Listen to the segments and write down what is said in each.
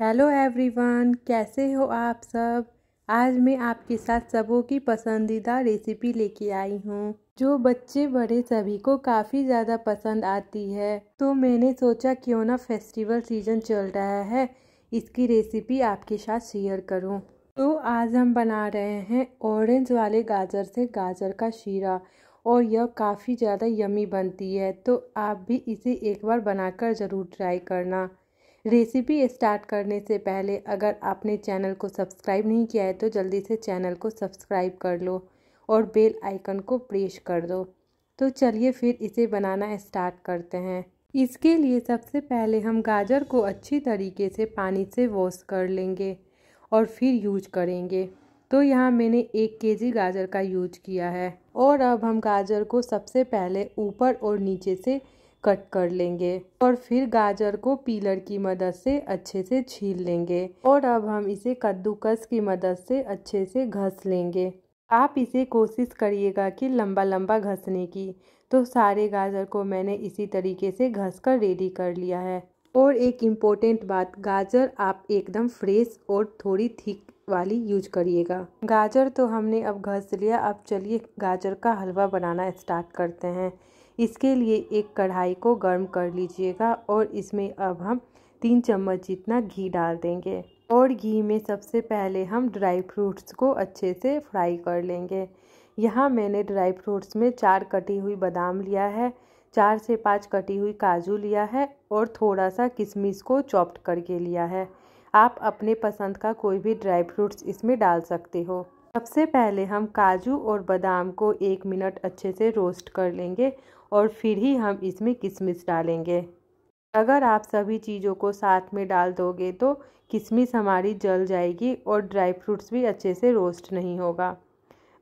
hello everyone कैसे हो आप सब आज मैं आपके साथ सबों की पसंदीदा रेसिपी लेके आई हूँ जो बच्चे बड़े सभी को काफ़ी ज़्यादा पसंद आती है तो मैंने सोचा क्यों ना फेस्टिवल सीजन चल रहा है इसकी रेसिपी आपके साथ शेयर करूँ तो आज हम बना रहे हैं ऑरेंज वाले गाजर से गाजर का शीरा और यह काफ़ी ज़्यादा यमी बनती है तो आप भी इसे एक बार बनाकर ज़रूर ट्राई करना रेसिपी स्टार्ट करने से पहले अगर आपने चैनल को सब्सक्राइब नहीं किया है तो जल्दी से चैनल को सब्सक्राइब कर लो और बेल आइकन को प्रेस कर दो तो चलिए फिर इसे बनाना स्टार्ट करते हैं इसके लिए सबसे पहले हम गाजर को अच्छी तरीके से पानी से वॉश कर लेंगे और फिर यूज करेंगे तो यहाँ मैंने एक केजी गाजर का यूज किया है और अब हम गाजर को सबसे पहले ऊपर और नीचे से कट कर लेंगे और फिर गाजर को पीलर की मदद से अच्छे से छील लेंगे और अब हम इसे कद्दूकस की मदद से अच्छे से घस लेंगे आप इसे कोशिश करिएगा कि लंबा लंबा घसने की तो सारे गाजर को मैंने इसी तरीके से घस कर रेडी कर लिया है और एक इम्पोर्टेंट बात गाजर आप एकदम फ्रेश और थोड़ी थिक वाली यूज करिएगा गाजर तो हमने अब घस लिया अब चलिए गाजर का हलवा बनाना स्टार्ट करते हैं इसके लिए एक कढ़ाई को गर्म कर लीजिएगा और इसमें अब हम तीन चम्मच जितना घी डाल देंगे और घी में सबसे पहले हम ड्राई फ्रूट्स को अच्छे से फ्राई कर लेंगे यहाँ मैंने ड्राई फ्रूट्स में चार कटी हुई बादाम लिया है चार से पाँच कटी हुई काजू लिया है और थोड़ा सा किशमिश को चॉप्ड करके लिया है आप अपने पसंद का कोई भी ड्राई फ्रूट्स इसमें डाल सकते हो सबसे पहले हम काजू और बादाम को एक मिनट अच्छे से रोस्ट कर लेंगे और फिर ही हम इसमें किशमिश डालेंगे अगर आप सभी चीज़ों को साथ में डाल दोगे तो किशमिश हमारी जल जाएगी और ड्राई फ्रूट्स भी अच्छे से रोस्ट नहीं होगा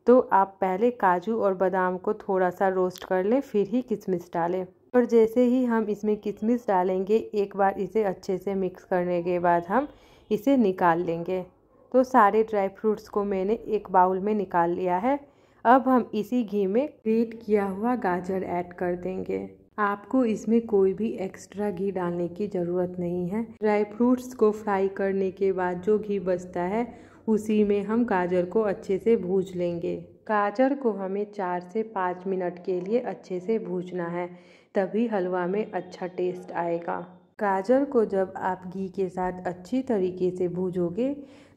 तो आप पहले काजू और बादाम को थोड़ा सा रोस्ट कर लें फिर ही किशमिश डालें और जैसे ही हम इसमें किशमिश डालेंगे एक बार इसे अच्छे से मिक्स करने के बाद हम इसे निकाल लेंगे तो सारे ड्राई फ्रूट्स को मैंने एक बाउल में निकाल लिया है अब हम इसी घी में ग्रेट किया हुआ गाजर ऐड कर देंगे आपको इसमें कोई भी एक्स्ट्रा घी डालने की ज़रूरत नहीं है ड्राई फ्रूट्स को फ्राई करने के बाद जो घी बचता है उसी में हम गाजर को अच्छे से भूज लेंगे गाजर को हमें चार से पाँच मिनट के लिए अच्छे से भूजना है तभी हलवा में अच्छा टेस्ट आएगा गाजर को जब आप घी के साथ अच्छी तरीके से भूजोगे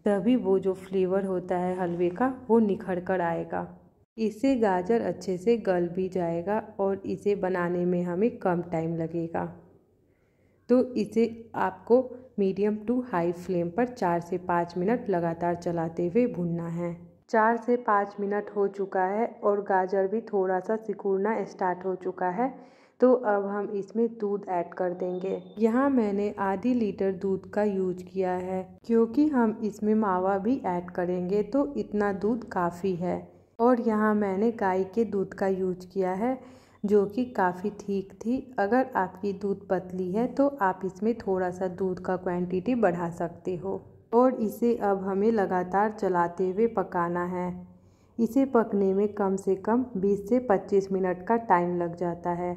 तभी वो जो फ्लेवर होता है हलवे का वो निखर कर आएगा इससे गाजर अच्छे से गल भी जाएगा और इसे बनाने में हमें कम टाइम लगेगा तो इसे आपको मीडियम टू हाई फ्लेम पर चार से पाँच मिनट लगातार चलाते हुए भुनना है चार से पाँच मिनट हो चुका है और गाजर भी थोड़ा सा सिकुड़ना स्टार्ट हो चुका है तो अब हम इसमें दूध ऐड कर देंगे यहाँ मैंने आधी लीटर दूध का यूज किया है क्योंकि हम इसमें मावा भी ऐड करेंगे तो इतना दूध काफ़ी है और यहाँ मैंने गाय के दूध का यूज किया है जो कि काफ़ी ठीक थी अगर आपकी दूध पतली है तो आप इसमें थोड़ा सा दूध का क्वांटिटी बढ़ा सकते हो और इसे अब हमें लगातार चलाते हुए पकाना है इसे पकने में कम से कम 20 से 25 मिनट का टाइम लग जाता है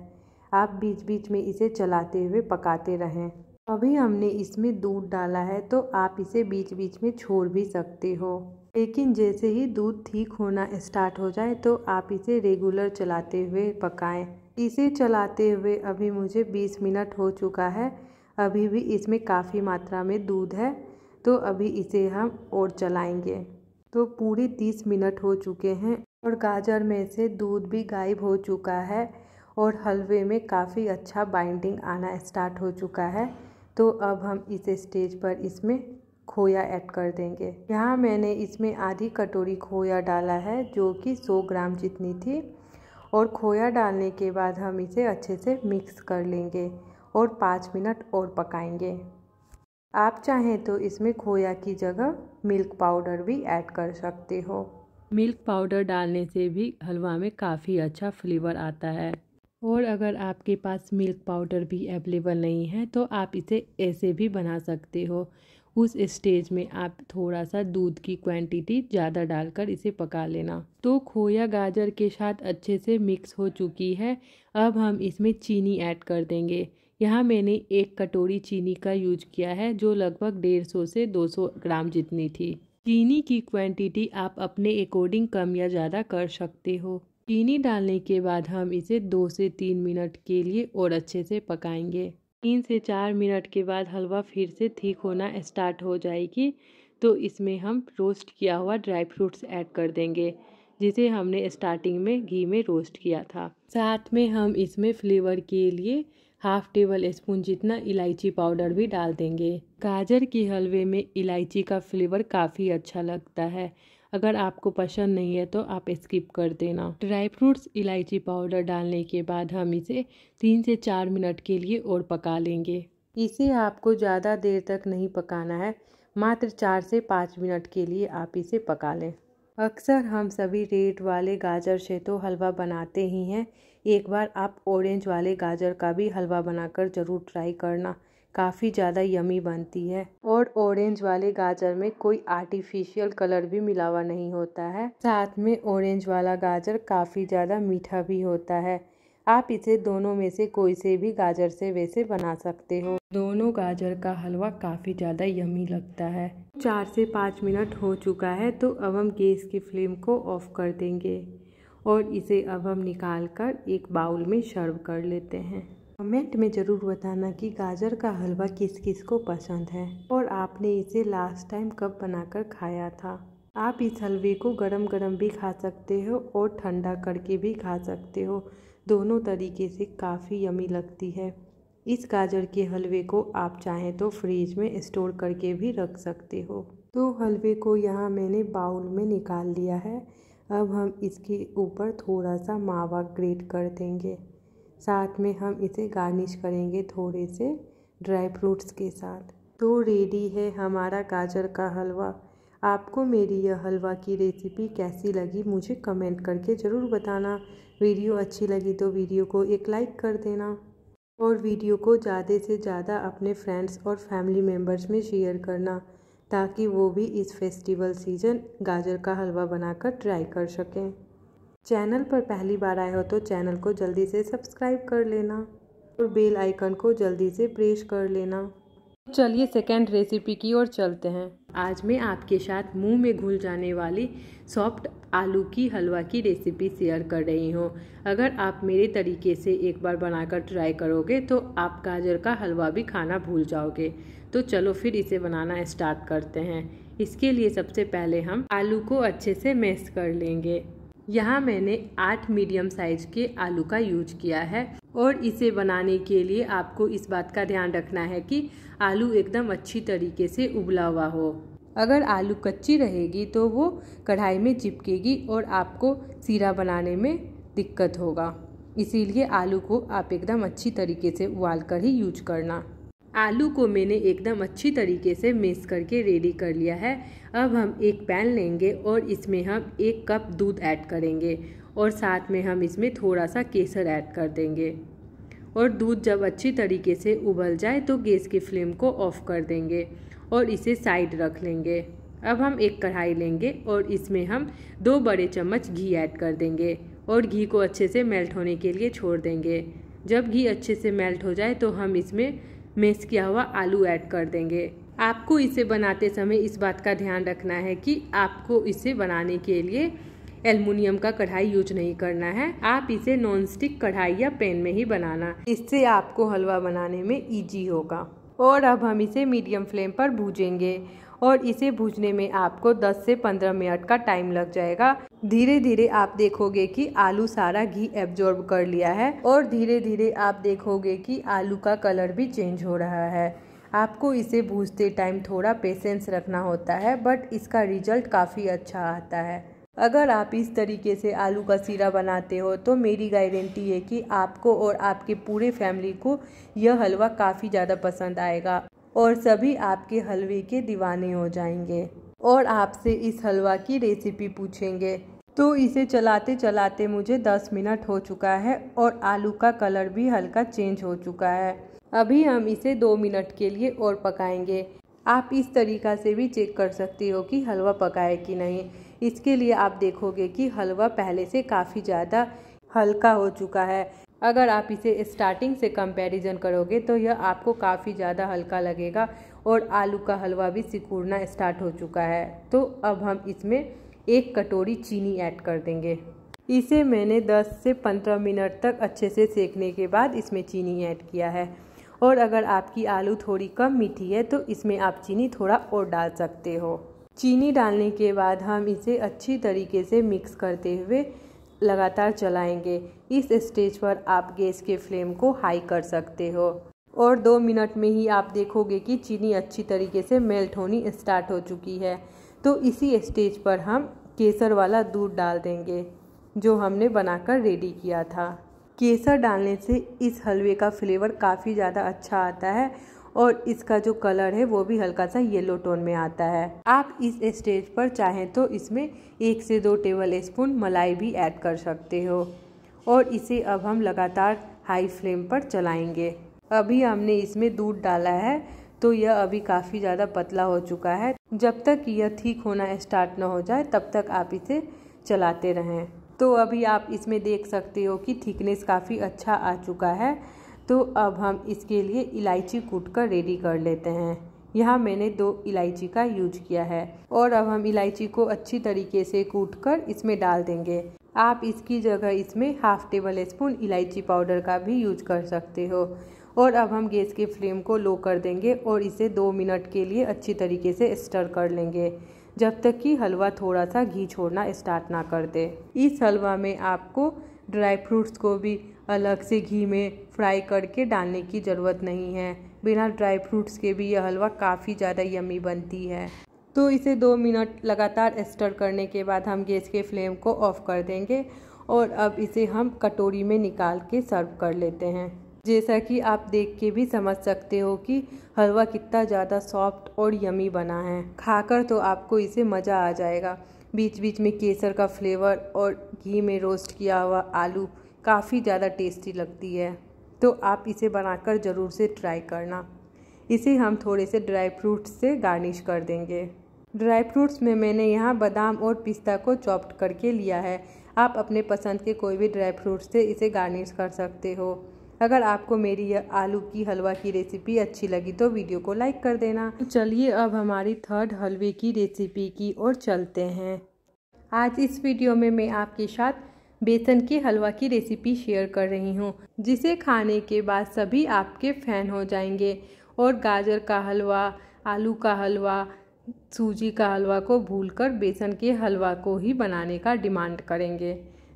आप बीच बीच में इसे चलाते हुए पकाते रहें अभी हमने इसमें दूध डाला है तो आप इसे बीच बीच में छोड़ भी सकते हो लेकिन जैसे ही दूध ठीक होना स्टार्ट हो जाए तो आप इसे रेगुलर चलाते हुए पकाएं इसे चलाते हुए अभी मुझे 20 मिनट हो चुका है अभी भी इसमें काफ़ी मात्रा में दूध है तो अभी इसे हम और चलाएंगे तो पूरी तीस मिनट हो चुके हैं और गाजर में से दूध भी गायब हो चुका है और हलवे में काफ़ी अच्छा बाइंडिंग आना स्टार्ट हो चुका है तो अब हम इस स्टेज पर इसमें खोया ऐड कर देंगे यहाँ मैंने इसमें आधी कटोरी खोया डाला है जो कि 100 ग्राम जितनी थी और खोया डालने के बाद हम इसे अच्छे से मिक्स कर लेंगे और पाँच मिनट और पकाएंगे आप चाहें तो इसमें खोया की जगह मिल्क पाउडर भी ऐड कर सकते हो मिल्क पाउडर डालने से भी हलवा में काफ़ी अच्छा फ्लेवर आता है और अगर आपके पास मिल्क पाउडर भी अवेलेबल नहीं है तो आप इसे ऐसे भी बना सकते हो उस स्टेज में आप थोड़ा सा दूध की क्वांटिटी ज़्यादा डालकर इसे पका लेना तो खोया गाजर के साथ अच्छे से मिक्स हो चुकी है अब हम इसमें चीनी ऐड कर देंगे यहाँ मैंने एक कटोरी चीनी का यूज किया है जो लगभग डेढ़ सौ से दो सौ ग्राम जितनी थी चीनी की क्वांटिटी आप अपने अकॉर्डिंग कम या ज़्यादा कर सकते हो चीनी डालने के बाद हम इसे दो से तीन मिनट के लिए और अच्छे से पकाएंगे तीन से चार मिनट के बाद हलवा फिर से ठीक होना स्टार्ट हो जाएगी तो इसमें हम रोस्ट किया हुआ ड्राई फ्रूट्स ऐड कर देंगे जिसे हमने स्टार्टिंग में घी में रोस्ट किया था साथ में हम इसमें फ्लेवर के लिए हाफ टेबल स्पून जितना इलायची पाउडर भी डाल देंगे गाजर के हलवे में इलायची का फ्लेवर काफ़ी अच्छा लगता है अगर आपको पसंद नहीं है तो आप स्किप कर देना ड्राई फ्रूट्स इलायची पाउडर डालने के बाद हम इसे तीन से चार मिनट के लिए और पका लेंगे इसे आपको ज़्यादा देर तक नहीं पकाना है मात्र चार से पाँच मिनट के लिए आप इसे पका लें अक्सर हम सभी रेड वाले गाजर से तो हलवा बनाते ही हैं एक बार आप ऑरेंज वाले गाजर का भी हलवा बनाकर ज़रूर ट्राई करना काफ़ी ज़्यादा यमी बनती है और ऑरेंज वाले गाजर में कोई आर्टिफिशियल कलर भी मिलावा नहीं होता है साथ में ऑरेंज वाला गाजर काफ़ी ज़्यादा मीठा भी होता है आप इसे दोनों में से कोई से भी गाजर से वैसे बना सकते हो दोनों गाजर का हलवा काफ़ी ज़्यादा यमी लगता है चार से पाँच मिनट हो चुका है तो अब हम गैस की फ्लेम को ऑफ़ कर देंगे और इसे अब हम निकाल कर एक बाउल में सर्व कर लेते हैं कमेंट में ज़रूर बताना कि गाजर का हलवा किस किस को पसंद है और आपने इसे लास्ट टाइम कब बनाकर खाया था आप इस हलवे को गरम गरम भी खा सकते हो और ठंडा करके भी खा सकते हो दोनों तरीके से काफ़ी यमी लगती है इस गाजर के हलवे को आप चाहें तो फ्रीज में स्टोर करके भी रख सकते हो तो हलवे को यहाँ मैंने बाउल में निकाल लिया है अब हम इसके ऊपर थोड़ा सा मावा ग्रेट कर देंगे साथ में हम इसे गार्निश करेंगे थोड़े से ड्राई फ्रूट्स के साथ तो रेडी है हमारा गाजर का हलवा आपको मेरी यह हलवा की रेसिपी कैसी लगी मुझे कमेंट करके ज़रूर बताना वीडियो अच्छी लगी तो वीडियो को एक लाइक कर देना और वीडियो को ज़्यादा से ज़्यादा अपने फ्रेंड्स और फैमिली मेम्बर्स में शेयर करना ताकि वो भी इस फेस्टिवल सीज़न गाजर का हलवा बनाकर ट्राई कर सकें चैनल पर पहली बार आए हो तो चैनल को जल्दी से सब्सक्राइब कर लेना और बेल आइकन को जल्दी से प्रेस कर लेना चलिए सेकेंड रेसिपी की ओर चलते हैं आज मैं आपके साथ मुंह में घुल जाने वाली सॉफ्ट आलू की हलवा की रेसिपी शेयर कर रही हूँ अगर आप मेरे तरीके से एक बार बनाकर ट्राई करोगे तो आप गाजर का हलवा भी खाना भूल जाओगे तो चलो फिर इसे बनाना स्टार्ट करते हैं इसके लिए सबसे पहले हम आलू को अच्छे से मैश कर लेंगे यहाँ मैंने आठ मीडियम साइज के आलू का यूज किया है और इसे बनाने के लिए आपको इस बात का ध्यान रखना है कि आलू एकदम अच्छी तरीके से उबला हुआ हो अगर आलू कच्ची रहेगी तो वो कढ़ाई में चिपकेगी और आपको सीरा बनाने में दिक्कत होगा इसीलिए आलू को आप एकदम अच्छी तरीके से उबाल कर ही यूज करना आलू को मैंने एकदम अच्छी तरीके से मिक्स करके रेडी कर लिया है अब हम एक पैन लेंगे और इसमें हम एक कप दूध ऐड करेंगे और साथ में हम इसमें थोड़ा सा केसर ऐड कर देंगे और दूध जब अच्छी तरीके से उबल जाए तो गैस की फ्लेम को ऑफ़ कर देंगे और इसे साइड रख लेंगे अब हम एक कढ़ाई लेंगे और इसमें हम दो बड़े चम्मच घी ऐड कर देंगे और घी को अच्छे से मेल्ट होने के लिए छोड़ देंगे जब घी अच्छे से मेल्ट हो जाए तो हम इसमें मेस किया हुआ आलू ऐड कर देंगे आपको इसे बनाते समय इस बात का ध्यान रखना है कि आपको इसे बनाने के लिए एलमिनियम का कढ़ाई यूज नहीं करना है आप इसे नॉन स्टिक कढ़ाई या पैन में ही बनाना इससे आपको हलवा बनाने में ईजी होगा और अब हम इसे मीडियम फ्लेम पर भूजेंगे और इसे भूजने में आपको 10 से 15 मिनट का टाइम लग जाएगा धीरे धीरे आप देखोगे कि आलू सारा घी एब्जॉर्ब कर लिया है और धीरे धीरे आप देखोगे कि आलू का कलर भी चेंज हो रहा है आपको इसे भूजते टाइम थोड़ा पेशेंस रखना होता है बट इसका रिजल्ट काफ़ी अच्छा आता है अगर आप इस तरीके से आलू का सीरा बनाते हो तो मेरी गारंटी है कि आपको और आपके पूरे फैमिली को यह हलवा काफ़ी ज़्यादा पसंद आएगा और सभी आपके हलवे के दीवाने हो जाएंगे और आपसे इस हलवा की रेसिपी पूछेंगे तो इसे चलाते चलाते मुझे 10 मिनट हो चुका है और आलू का कलर भी हल्का चेंज हो चुका है अभी हम इसे दो मिनट के लिए और पकाएंगे आप इस तरीका से भी चेक कर सकती हो कि हलवा पकाए कि नहीं इसके लिए आप देखोगे कि हलवा पहले से काफ़ी ज़्यादा हल्का हो चुका है अगर आप इसे स्टार्टिंग से कंपैरिजन करोगे तो यह आपको काफ़ी ज़्यादा हल्का लगेगा और आलू का हलवा भी सिकुड़ना स्टार्ट हो चुका है तो अब हम इसमें एक कटोरी चीनी ऐड कर देंगे इसे मैंने 10 से 15 मिनट तक अच्छे से सेकने के बाद इसमें चीनी ऐड किया है और अगर आपकी आलू थोड़ी कम मीठी है तो इसमें आप चीनी थोड़ा और डाल सकते हो चीनी डालने के बाद हम इसे अच्छी तरीके से मिक्स करते हुए लगातार चलाएंगे इस स्टेज पर आप गैस के फ्लेम को हाई कर सकते हो और दो मिनट में ही आप देखोगे कि चीनी अच्छी तरीके से मेल्ट होनी स्टार्ट हो चुकी है तो इसी स्टेज पर हम केसर वाला दूध डाल देंगे जो हमने बनाकर रेडी किया था केसर डालने से इस हलवे का फ्लेवर काफ़ी ज़्यादा अच्छा आता है और इसका जो कलर है वो भी हल्का सा येलो टोन में आता है आप इस स्टेज पर चाहें तो इसमें एक से दो टेबल स्पून मलाई भी ऐड कर सकते हो और इसे अब हम लगातार हाई फ्लेम पर चलाएंगे अभी हमने इसमें दूध डाला है तो यह अभी काफ़ी ज़्यादा पतला हो चुका है जब तक यह ठीक होना स्टार्ट ना हो जाए तब तक आप इसे चलाते रहें तो अभी आप इसमें देख सकते हो कि थिकनेस काफ़ी अच्छा आ चुका है तो अब हम इसके लिए इलायची कूट कर रेडी कर लेते हैं यहाँ मैंने दो इलायची का यूज किया है और अब हम इलायची को अच्छी तरीके से कूट कर इसमें डाल देंगे आप इसकी जगह इसमें हाफ टेबल स्पून इलायची पाउडर का भी यूज कर सकते हो और अब हम गैस की फ्लेम को लो कर देंगे और इसे दो मिनट के लिए अच्छी तरीके से स्टर कर लेंगे जब तक कि हलवा थोड़ा सा घी छोड़ना स्टार्ट ना कर दे इस हलवा में आपको ड्राई फ्रूट्स को भी अलग से घी में फ्राई करके डालने की ज़रूरत नहीं है बिना ड्राई फ्रूट्स के भी यह हलवा काफ़ी ज़्यादा यमी बनती है तो इसे दो मिनट लगातार स्टर करने के बाद हम गैस के फ्लेम को ऑफ़ कर देंगे और अब इसे हम कटोरी में निकाल के सर्व कर लेते हैं जैसा कि आप देख के भी समझ सकते हो कि हलवा कितना ज़्यादा सॉफ्ट और यमी बना है खाकर तो आपको इसे मज़ा आ जाएगा बीच बीच में केसर का फ्लेवर और घी में रोस्ट किया हुआ आलू काफ़ी ज़्यादा टेस्टी लगती है तो आप इसे बनाकर ज़रूर से ट्राई करना इसे हम थोड़े से ड्राई फ्रूट्स से गार्निश कर देंगे ड्राई फ्रूट्स में मैंने यहाँ बादाम और पिस्ता को चॉप्ड करके लिया है आप अपने पसंद के कोई भी ड्राई फ्रूट से इसे गार्निश कर सकते हो अगर आपको मेरी यह आलू की हलवा की रेसिपी अच्छी लगी तो वीडियो को लाइक कर देना तो चलिए अब हमारी थर्ड हलवे की रेसिपी की ओर चलते हैं आज इस वीडियो में मैं आपके साथ बेसन के हलवा की रेसिपी शेयर कर रही हूँ जिसे खाने के बाद सभी आपके फैन हो जाएंगे और गाजर का हलवा आलू का हलवा सूजी का हलवा को भूलकर बेसन के हलवा को ही बनाने का डिमांड करेंगे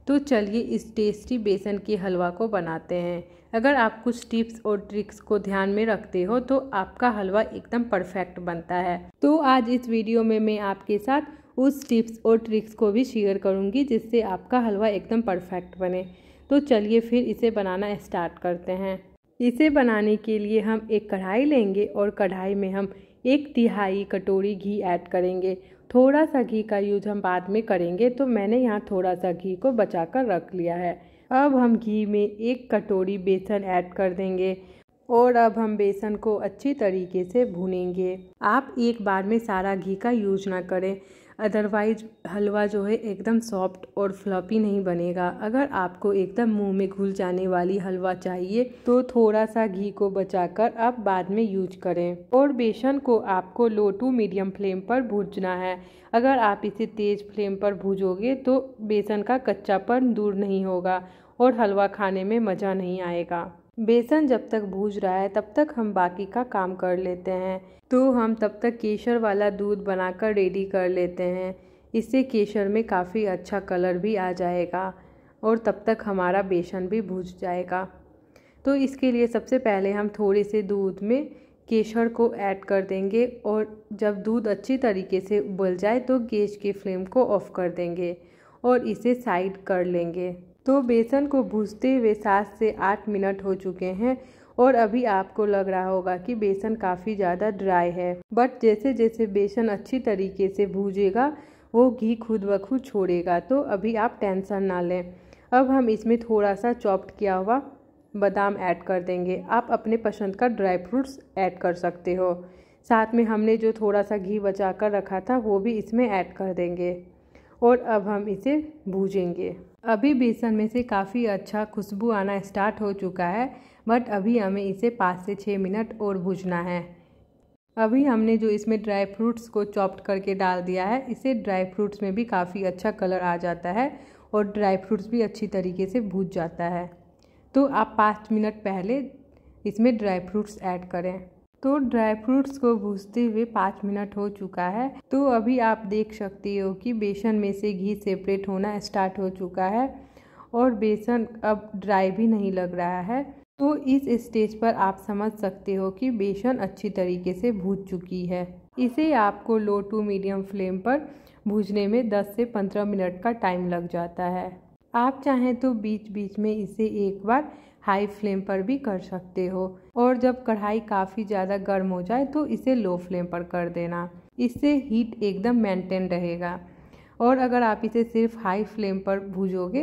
तो चलिए इस टेस्टी बेसन के हलवा को बनाते हैं अगर आप कुछ टिप्स और ट्रिक्स को ध्यान में रखते हो तो आपका हलवा एकदम परफेक्ट बनता है तो आज इस वीडियो में मैं आपके साथ उस टिप्स और ट्रिक्स को भी शेयर करूँगी जिससे आपका हलवा एकदम परफेक्ट बने तो चलिए फिर इसे बनाना स्टार्ट करते हैं इसे बनाने के लिए हम एक कढ़ाई लेंगे और कढ़ाई में हम एक तिहाई कटोरी घी ऐड करेंगे थोड़ा सा घी का यूज हम बाद में करेंगे तो मैंने यहाँ थोड़ा सा घी को बचा कर रख लिया है अब हम घी में एक कटोरी बेसन ऐड कर देंगे और अब हम बेसन को अच्छी तरीके से भूनेंगे आप एक बार में सारा घी का यूज ना करें अदरवाइज हलवा जो है एकदम सॉफ्ट और फ्लॉपी नहीं बनेगा अगर आपको एकदम मुंह में घुल जाने वाली हलवा चाहिए तो थोड़ा सा घी को बचाकर आप बाद में यूज करें और बेसन को आपको लो टू मीडियम फ्लेम पर भूजना है अगर आप इसे तेज़ फ्लेम पर भूजोगे तो बेसन का कच्चापन दूर नहीं होगा और हलवा खाने में मज़ा नहीं आएगा बेसन जब तक भूज रहा है तब तक हम बाकी का काम कर लेते हैं तो हम तब तक केसर वाला दूध बनाकर रेडी कर लेते हैं इससे केसर में काफ़ी अच्छा कलर भी आ जाएगा और तब तक हमारा बेसन भी भूज जाएगा तो इसके लिए सबसे पहले हम थोड़े से दूध में केसर को ऐड कर देंगे और जब दूध अच्छी तरीके से उबल जाए तो गैस के फ्लेम को ऑफ़ कर देंगे और इसे साइड कर लेंगे तो बेसन को भूजते हुए सात से आठ मिनट हो चुके हैं और अभी आपको लग रहा होगा कि बेसन काफ़ी ज़्यादा ड्राई है बट जैसे जैसे बेसन अच्छी तरीके से भूजेगा वो घी खुद ब खुद छोड़ेगा तो अभी आप टेंशन ना लें अब हम इसमें थोड़ा सा चॉप्ड किया हुआ बादाम ऐड कर देंगे आप अपने पसंद का ड्राई फ्रूट्स ऐड कर सकते हो साथ में हमने जो थोड़ा सा घी बचा कर रखा था वो भी इसमें ऐड कर देंगे और अब हम इसे भूजेंगे अभी बेसन में से काफ़ी अच्छा खुशबू आना स्टार्ट हो चुका है बट अभी हमें इसे पाँच से छः मिनट और भूजना है अभी हमने जो इसमें ड्राई फ्रूट्स को चॉप्ड करके डाल दिया है इसे ड्राई फ्रूट्स में भी काफ़ी अच्छा कलर आ जाता है और ड्राई फ्रूट्स भी अच्छी तरीके से भूज जाता है तो आप पाँच मिनट पहले इसमें ड्राई फ्रूट्स ऐड करें तो ड्राई फ्रूट्स को भूजते हुए पाँच मिनट हो चुका है तो अभी आप देख सकते हो कि बेसन में से घी सेपरेट होना स्टार्ट हो चुका है और बेसन अब ड्राई भी नहीं लग रहा है तो इस स्टेज पर आप समझ सकते हो कि बेसन अच्छी तरीके से भूज चुकी है इसे आपको लो टू मीडियम फ्लेम पर भूजने में 10 से 15 मिनट का टाइम लग जाता है आप चाहें तो बीच बीच में इसे एक बार हाई फ्लेम पर भी कर सकते हो और जब कढ़ाई काफ़ी ज़्यादा गर्म हो जाए तो इसे लो फ्लेम पर कर देना इससे हीट एकदम मेंटेन रहेगा और अगर आप इसे सिर्फ हाई फ्लेम पर भूजोगे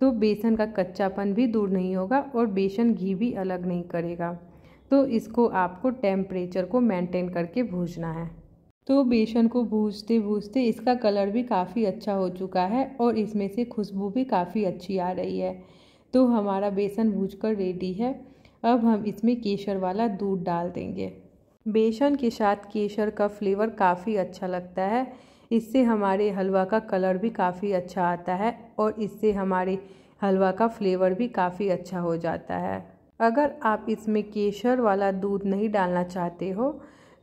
तो बेसन का कच्चापन भी दूर नहीं होगा और बेसन घी भी अलग नहीं करेगा तो इसको आपको टेम्परेचर को मेंटेन करके भूजना है तो बेसन को भूजते भूजते इसका कलर भी काफ़ी अच्छा हो चुका है और इसमें से खुशबू भी काफ़ी अच्छी आ रही है तो हमारा बेसन कर रेडी है अब हम इसमें केसर वाला दूध डाल देंगे बेसन के साथ केसर का फ्लेवर काफ़ी अच्छा लगता है इससे हमारे हलवा का कलर भी काफ़ी अच्छा आता है और इससे हमारे हलवा का फ्लेवर भी काफ़ी अच्छा हो जाता है अगर आप इसमें केसर वाला दूध नहीं डालना चाहते हो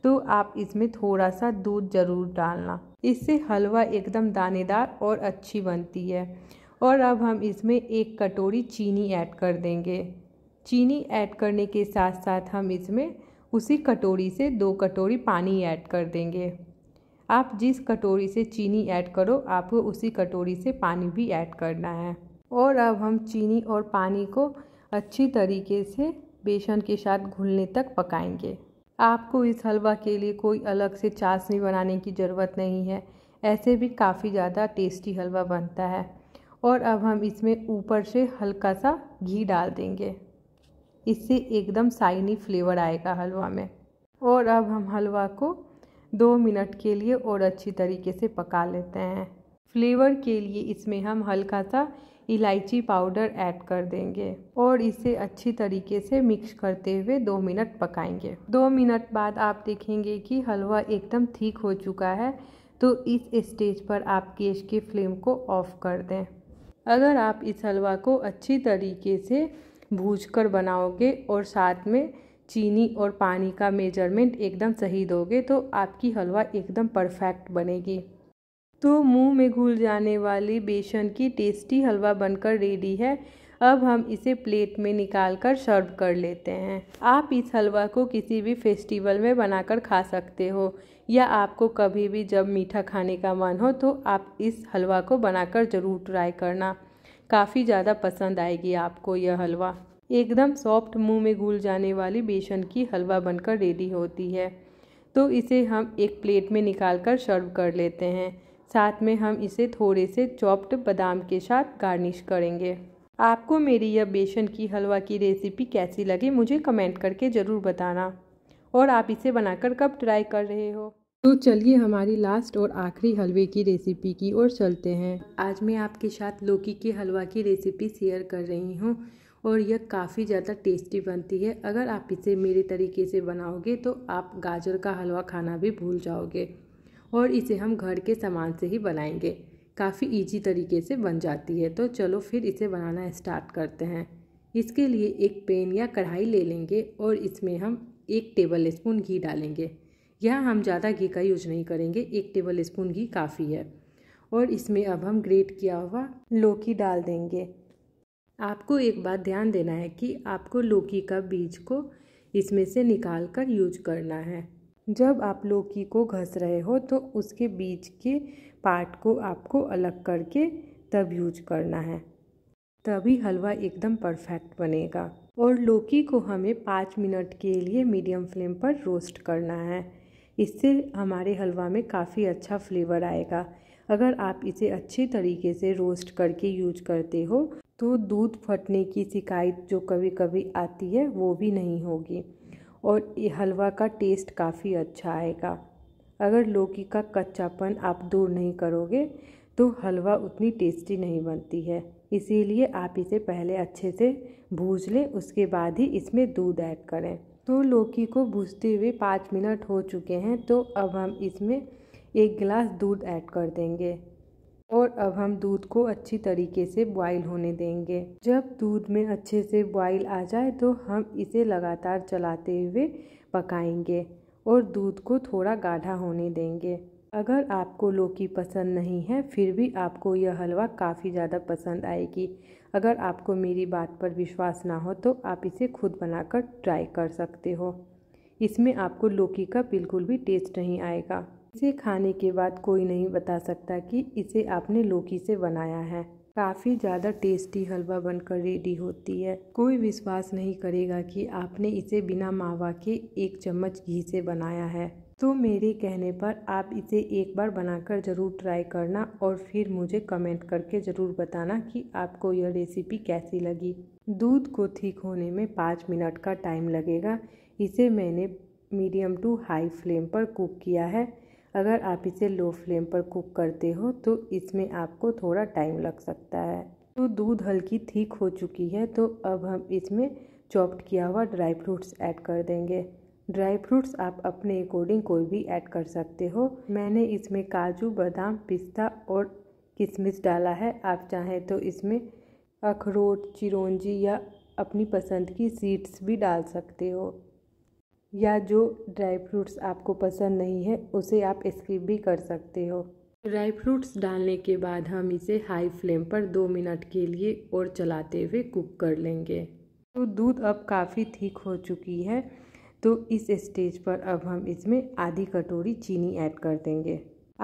तो आप इसमें थोड़ा सा दूध ज़रूर डालना इससे हलवा एकदम दानेदार और अच्छी बनती है और अब हम इसमें एक कटोरी चीनी ऐड कर देंगे चीनी ऐड करने के साथ साथ हम इसमें उसी कटोरी से दो कटोरी पानी ऐड कर देंगे आप जिस कटोरी से चीनी ऐड करो आपको उसी कटोरी से पानी भी ऐड करना है और अब हम चीनी और पानी को अच्छी तरीके से बेसन के साथ घुलने तक पकाएंगे आपको इस हलवा के लिए कोई अलग से चाशनी बनाने की ज़रूरत नहीं है ऐसे भी काफ़ी ज़्यादा टेस्टी हलवा बनता है और अब हम इसमें ऊपर से हल्का सा घी डाल देंगे इससे एकदम साइनी फ्लेवर आएगा हलवा में और अब हम हलवा को दो मिनट के लिए और अच्छी तरीके से पका लेते हैं फ्लेवर के लिए इसमें हम हल्का सा इलायची पाउडर ऐड कर देंगे और इसे अच्छी तरीके से मिक्स करते हुए दो मिनट पकाएंगे दो मिनट बाद आप देखेंगे कि हलवा एकदम ठीक हो चुका है तो इस स्टेज पर आप गैस के फ्लेम को ऑफ़ कर दें अगर आप इस हलवा को अच्छी तरीके से भूज कर बनाओगे और साथ में चीनी और पानी का मेजरमेंट एकदम सही दोगे तो आपकी हलवा एकदम परफेक्ट बनेगी तो मुंह में घुल जाने वाली बेसन की टेस्टी हलवा बनकर रेडी है अब हम इसे प्लेट में निकाल कर सर्व कर लेते हैं आप इस हलवा को किसी भी फेस्टिवल में बनाकर खा सकते हो या आपको कभी भी जब मीठा खाने का मन हो तो आप इस हलवा को बनाकर ज़रूर ट्राई करना काफ़ी ज़्यादा पसंद आएगी आपको यह हलवा एकदम सॉफ्ट मुंह में घुल जाने वाली बेसन की हलवा बनकर रेडी होती है तो इसे हम एक प्लेट में निकाल कर सर्व कर लेते हैं साथ में हम इसे थोड़े से चॉप्ड बादाम के साथ गार्निश करेंगे आपको मेरी यह बेसन की हलवा की रेसिपी कैसी लगी मुझे कमेंट करके ज़रूर बताना और आप इसे बनाकर कब ट्राई कर रहे हो तो चलिए हमारी लास्ट और आखिरी हलवे की रेसिपी की ओर चलते हैं आज मैं आपके साथ लौकी के हलवा की रेसिपी शेयर कर रही हूँ और यह काफ़ी ज़्यादा टेस्टी बनती है अगर आप इसे मेरे तरीके से बनाओगे तो आप गाजर का हलवा खाना भी भूल जाओगे और इसे हम घर के सामान से ही बनाएंगे काफ़ी इजी तरीके से बन जाती है तो चलो फिर इसे बनाना स्टार्ट करते हैं इसके लिए एक पेन या कढ़ाई ले लेंगे और इसमें हम एक टेबल स्पून घी डालेंगे यह हम ज़्यादा घी का यूज नहीं करेंगे एक टेबल स्पून घी काफ़ी है और इसमें अब हम ग्रेट किया हुआ लौकी डाल देंगे आपको एक बात ध्यान देना है कि आपको लौकी का बीज को इसमें से निकाल कर यूज करना है जब आप लौकी को घस रहे हो तो उसके बीज के पार्ट को आपको अलग करके तब यूज करना है तभी हलवा एकदम परफेक्ट बनेगा और लौकी को हमें पाँच मिनट के लिए मीडियम फ्लेम पर रोस्ट करना है इससे हमारे हलवा में काफ़ी अच्छा फ्लेवर आएगा अगर आप इसे अच्छे तरीके से रोस्ट करके यूज करते हो तो दूध फटने की शिकायत जो कभी कभी आती है वो भी नहीं होगी और ये हलवा का टेस्ट काफ़ी अच्छा आएगा अगर लौकी का कच्चापन आप दूर नहीं करोगे तो हलवा उतनी टेस्टी नहीं बनती है इसीलिए आप इसे पहले अच्छे से भूज लें उसके बाद ही इसमें दूध ऐड करें तो लौकी को भूजते हुए पाँच मिनट हो चुके हैं तो अब हम इसमें एक गिलास दूध ऐड कर देंगे और अब हम दूध को अच्छी तरीके से बॉईल होने देंगे जब दूध में अच्छे से बॉईल आ जाए तो हम इसे लगातार चलाते हुए पकाएंगे और दूध को थोड़ा गाढ़ा होने देंगे अगर आपको लौकी पसंद नहीं है फिर भी आपको यह हलवा काफ़ी ज़्यादा पसंद आएगी अगर आपको मेरी बात पर विश्वास ना हो तो आप इसे खुद बनाकर ट्राई कर सकते हो इसमें आपको लौकी का बिल्कुल भी टेस्ट नहीं आएगा इसे खाने के बाद कोई नहीं बता सकता कि इसे आपने लौकी से बनाया है काफ़ी ज़्यादा टेस्टी हलवा बनकर रेडी होती है कोई विश्वास नहीं करेगा कि आपने इसे बिना मावा के एक चम्मच घी से बनाया है तो मेरे कहने पर आप इसे एक बार बनाकर ज़रूर ट्राई करना और फिर मुझे कमेंट करके ज़रूर बताना कि आपको यह रेसिपी कैसी लगी दूध को ठीक होने में पाँच मिनट का टाइम लगेगा इसे मैंने मीडियम टू हाई फ्लेम पर कुक किया है अगर आप इसे लो फ्लेम पर कुक करते हो तो इसमें आपको थोड़ा टाइम लग सकता है तो दूध हल्की थीक हो चुकी है तो अब हम इसमें चॉप्ड किया हुआ ड्राई फ्रूट्स ऐड कर देंगे ड्राई फ्रूट्स आप अपने अकॉर्डिंग कोई भी ऐड कर सकते हो मैंने इसमें काजू बादाम पिस्ता और किशमिश डाला है आप चाहें तो इसमें अखरोट चिरौंजी या अपनी पसंद की सीड्स भी डाल सकते हो या जो ड्राई फ्रूट्स आपको पसंद नहीं है उसे आप स्किप भी कर सकते हो ड्राई फ्रूट्स डालने के बाद हम इसे हाई फ्लेम पर दो मिनट के लिए और चलाते हुए कुक कर लेंगे तो दूध अब काफ़ी ठीक हो चुकी है तो इस स्टेज पर अब हम इसमें आधी कटोरी चीनी ऐड कर देंगे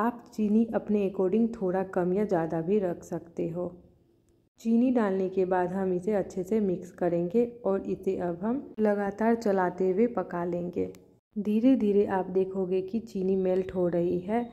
आप चीनी अपने अकॉर्डिंग थोड़ा कम या ज़्यादा भी रख सकते हो चीनी डालने के बाद हम इसे अच्छे से मिक्स करेंगे और इसे अब हम लगातार चलाते हुए पका लेंगे धीरे धीरे आप देखोगे कि चीनी मेल्ट हो रही है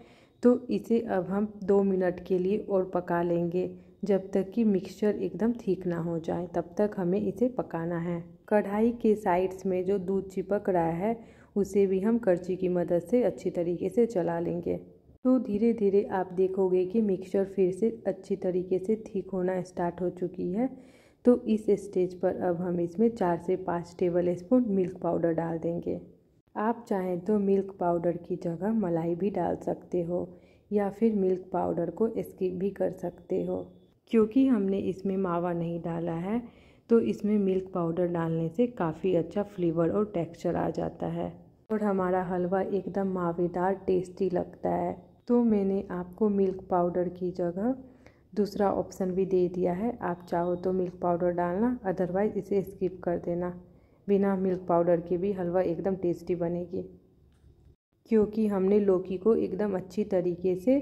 तो इसे अब हम दो मिनट के लिए और पका लेंगे जब तक कि मिक्सचर एकदम ठीक ना हो जाए तब तक हमें इसे पकाना है कढ़ाई के साइड्स में जो दूध चिपक रहा है उसे भी हम करची की मदद से अच्छी तरीके से चला लेंगे तो धीरे धीरे आप देखोगे कि मिक्सचर फिर से अच्छी तरीके से ठीक होना स्टार्ट हो चुकी है तो इस स्टेज पर अब हम इसमें चार से पाँच टेबल स्पून मिल्क पाउडर डाल देंगे आप चाहें तो मिल्क पाउडर की जगह मलाई भी डाल सकते हो या फिर मिल्क पाउडर को स्किप भी कर सकते हो क्योंकि हमने इसमें मावा नहीं डाला है तो इसमें मिल्क पाउडर डालने से काफ़ी अच्छा फ्लेवर और टेक्सचर आ जाता है और हमारा हलवा एकदम मावेदार टेस्टी लगता है तो मैंने आपको मिल्क पाउडर की जगह दूसरा ऑप्शन भी दे दिया है आप चाहो तो मिल्क पाउडर डालना अदरवाइज़ इसे स्किप कर देना बिना मिल्क पाउडर के भी हलवा एकदम टेस्टी बनेगी क्योंकि हमने लौकी को एकदम अच्छी तरीके से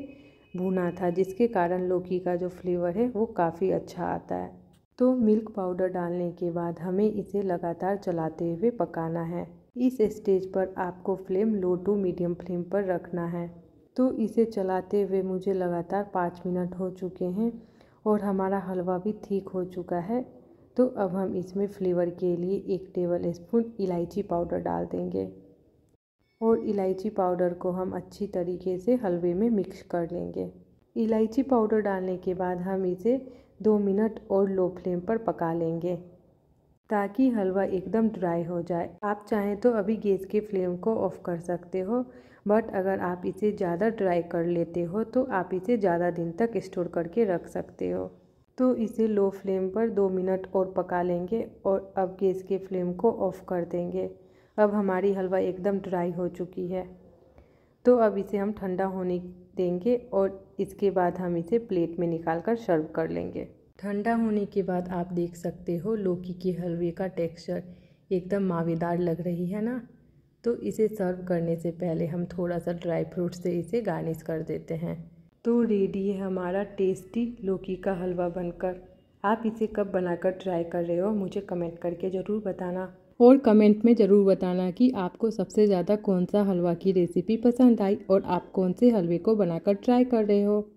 भुना था जिसके कारण लौकी का जो फ्लेवर है वो काफ़ी अच्छा आता है तो मिल्क पाउडर डालने के बाद हमें इसे लगातार चलाते हुए पकाना है इस स्टेज पर आपको flame low to medium flame पर रखना है तो इसे चलाते हुए मुझे लगातार पाँच मिनट हो चुके हैं और हमारा हलवा भी ठीक हो चुका है तो अब हम इसमें फ्लेवर के लिए एक टेबल स्पून इलायची पाउडर डाल देंगे और इलायची पाउडर को हम अच्छी तरीके से हलवे में मिक्स कर लेंगे इलायची पाउडर डालने के बाद हम इसे दो मिनट और लो फ्लेम पर पका लेंगे ताकि हलवा एकदम ड्राई हो जाए आप चाहें तो अभी गैस के फ्लेम को ऑफ़ कर सकते हो बट अगर आप इसे ज़्यादा ड्राई कर लेते हो तो आप इसे ज़्यादा दिन तक स्टोर करके रख सकते हो तो इसे लो फ्लेम पर दो मिनट और पका लेंगे और अब गैस के फ्लेम को ऑफ़ कर देंगे अब हमारी हलवा एकदम ड्राई हो चुकी है तो अब इसे हम ठंडा होने देंगे और इसके बाद हम इसे प्लेट में निकाल कर सर्व कर लेंगे ठंडा होने के बाद आप देख सकते हो लौकी के हलवे का टेक्सचर एकदम मावेदार लग रही है ना तो इसे सर्व करने से पहले हम थोड़ा सा ड्राई फ्रूट से इसे गार्निश कर देते हैं तो रेडी है हमारा टेस्टी लौकी का हलवा बनकर आप इसे कब बनाकर ट्राई कर रहे हो मुझे कमेंट करके ज़रूर बताना और कमेंट में ज़रूर बताना कि आपको सबसे ज़्यादा कौन सा हलवा की रेसिपी पसंद आई और आप कौन से हलवे को बनाकर ट्राई कर रहे हो